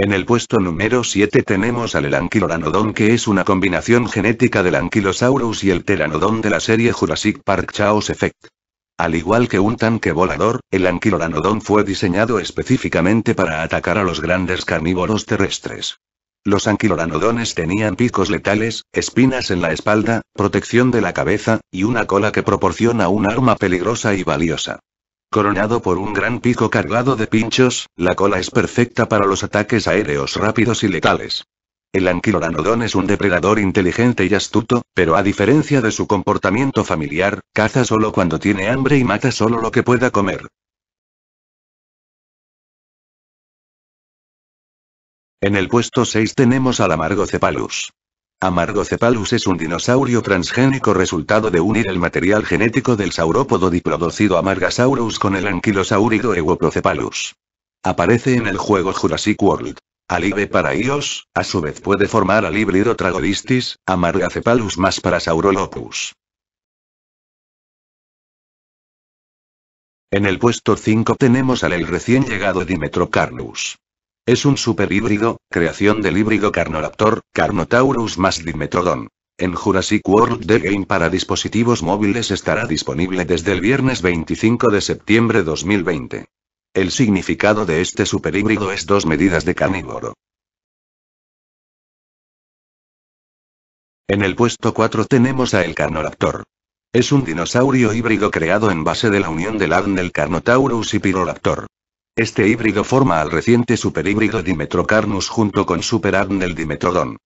En el puesto número 7 tenemos al Anquiloranodon que es una combinación genética del Ankylosaurus y el Teranodon de la serie Jurassic Park Chaos Effect. Al igual que un tanque volador, el Anquiloranodon fue diseñado específicamente para atacar a los grandes carnívoros terrestres. Los anquiloranodones tenían picos letales, espinas en la espalda, protección de la cabeza, y una cola que proporciona un arma peligrosa y valiosa coronado por un gran pico cargado de pinchos, la cola es perfecta para los ataques aéreos rápidos y letales. El anquiloranodón es un depredador inteligente y astuto, pero a diferencia de su comportamiento familiar, caza solo cuando tiene hambre y mata solo lo que pueda comer. En el puesto 6 tenemos al amargo cepalus. Amargocephalus es un dinosaurio transgénico resultado de unir el material genético del saurópodo diplodocido Amargasaurus con el anquilosaurido Ewoprocephalus. Aparece en el juego Jurassic World. Alive para ellos, a su vez puede formar al híbrido Tragodistis, cepalus más para Saurolopus. En el puesto 5 tenemos al el recién llegado Dimetrocarnus. Es un superhíbrido, creación del híbrido Carnoraptor, Carnotaurus más Dimetrodon. En Jurassic World The Game para dispositivos móviles estará disponible desde el viernes 25 de septiembre 2020. El significado de este superhíbrido es dos medidas de carnívoro. En el puesto 4 tenemos a el Carnoraptor. Es un dinosaurio híbrido creado en base de la unión del ADN del Carnotaurus y Pyrolaptor. Este híbrido forma al reciente superhíbrido Dimetrocarnus junto con Super Arnel Dimetrodon.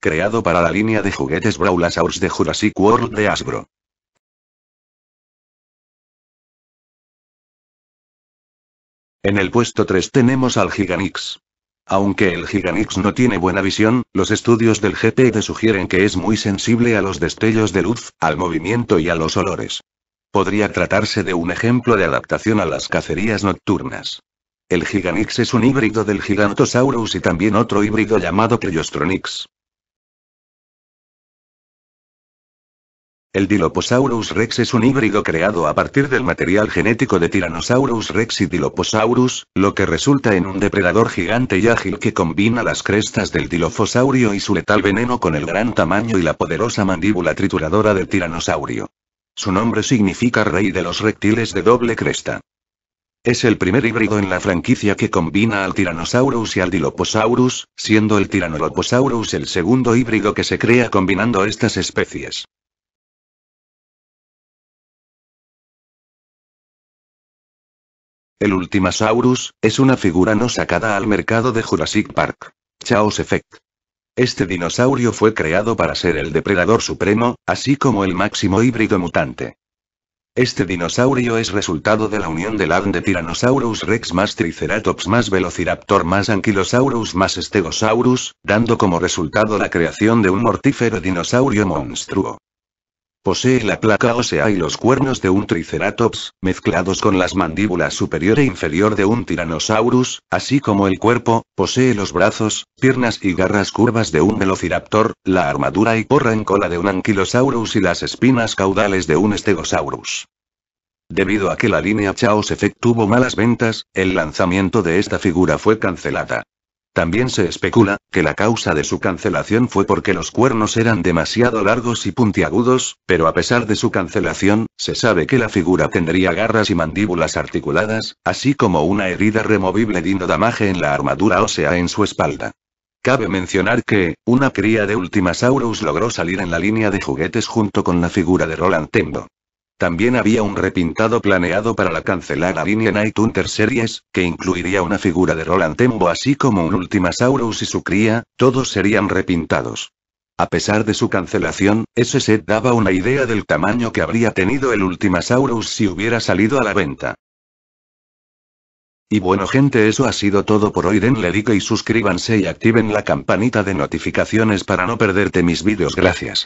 Creado para la línea de juguetes Brawlasaurus de Jurassic World de Hasbro. En el puesto 3 tenemos al Giganix. Aunque el Giganix no tiene buena visión, los estudios del GPD sugieren que es muy sensible a los destellos de luz, al movimiento y a los olores. Podría tratarse de un ejemplo de adaptación a las cacerías nocturnas. El Giganix es un híbrido del Gigantosaurus y también otro híbrido llamado Cryostronix. El Diloposaurus rex es un híbrido creado a partir del material genético de Tyrannosaurus rex y Dilophosaurus, lo que resulta en un depredador gigante y ágil que combina las crestas del Dilophosaurio y su letal veneno con el gran tamaño y la poderosa mandíbula trituradora del tiranosaurio. Su nombre significa rey de los reptiles de doble cresta. Es el primer híbrido en la franquicia que combina al Tyrannosaurus y al Diloposaurus, siendo el Tyrannoloposaurus el segundo híbrido que se crea combinando estas especies. El Ultimasaurus es una figura no sacada al mercado de Jurassic Park. Chaos Effect. Este dinosaurio fue creado para ser el depredador supremo, así como el máximo híbrido mutante. Este dinosaurio es resultado de la unión del ADN de Tyrannosaurus rex más Triceratops más Velociraptor más Ankylosaurus más Stegosaurus, dando como resultado la creación de un mortífero dinosaurio monstruo. Posee la placa ósea y los cuernos de un triceratops, mezclados con las mandíbulas superior e inferior de un tiranosaurus, así como el cuerpo, posee los brazos, piernas y garras curvas de un velociraptor, la armadura y porra en cola de un anquilosaurus y las espinas caudales de un estegosaurus. Debido a que la línea Chaos Effect tuvo malas ventas, el lanzamiento de esta figura fue cancelada. También se especula, que la causa de su cancelación fue porque los cuernos eran demasiado largos y puntiagudos, pero a pesar de su cancelación, se sabe que la figura tendría garras y mandíbulas articuladas, así como una herida removible daño en la armadura ósea en su espalda. Cabe mencionar que, una cría de Ultimasaurus logró salir en la línea de juguetes junto con la figura de Roland Tembo. También había un repintado planeado para la cancelada línea Night Hunter Series, que incluiría una figura de Roland Tembo así como un Ultimasaurus y su cría, todos serían repintados. A pesar de su cancelación, ese set daba una idea del tamaño que habría tenido el Ultimasaurus si hubiera salido a la venta. Y bueno gente eso ha sido todo por hoy denle like y suscríbanse y activen la campanita de notificaciones para no perderte mis vídeos gracias.